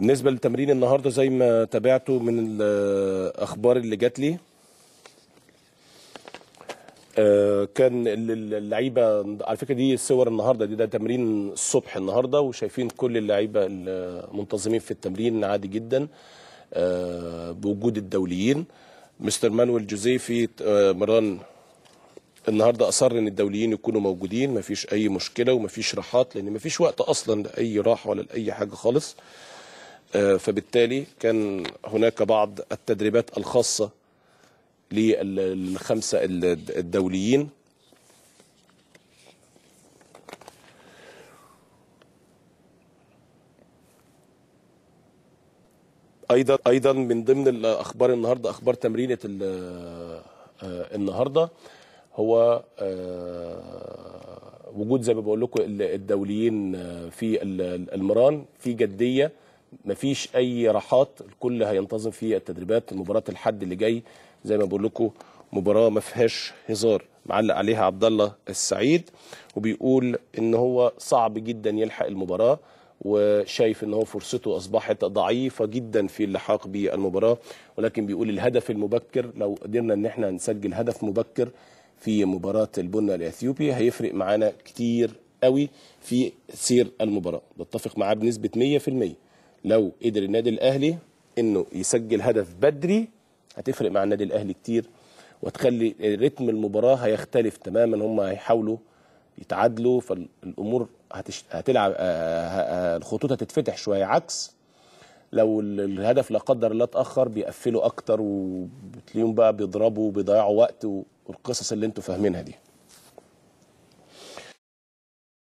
بالنسبه للتمرين النهارده زي ما تابعته من الاخبار اللي جات لي آه، كان اللعيبه على فكره دي الصور النهارده دي ده تمرين الصبح النهارده وشايفين كل اللعيبه المنتظمين في التمرين عادي جدا آه، بوجود الدوليين مستر مانويل جوزيفي آه، مران النهارده اصر ان الدوليين يكونوا موجودين مفيش اي مشكله ومفيش راحات لان مفيش وقت اصلا لاي راحه ولا لاي حاجه خالص آه، فبالتالي كان هناك بعض التدريبات الخاصة للخمسة الدوليين ايضا ايضا من ضمن الاخبار النهارده اخبار تمرينه آه، النهارده هو آه، وجود زي ما بقول لكم الدوليين في المران في جديه مفيش اي راحات الكل هينتظم في التدريبات مباراه الحد اللي جاي زي ما بقول لكم مباراه ما فيهاش هزار معلق عليها عبد الله السعيد وبيقول ان هو صعب جدا يلحق المباراه وشايف ان هو فرصته اصبحت ضعيفه جدا في اللحاق بالمباراه ولكن بيقول الهدف المبكر لو قدرنا ان احنا نسجل هدف مبكر في مباراه البنا الاثيوبي هيفرق معانا كتير قوي في سير المباراه بتفق معاه بنسبه 100% لو قدر النادي الاهلي انه يسجل هدف بدري هتفرق مع النادي الاهلي كتير وتخلي رتم المباراه هيختلف تماما هم هيحاولوا يتعادلوا فالامور هتش... هتلعب آه، آه، آه، الخطوط هتتفتح شويه عكس لو الهدف لا قدر الله اتاخر بيقفلوا اكتر وبتلاقيهم بقى بيضربوا وبيضيعوا وقت والقصص اللي انتوا فاهمينها دي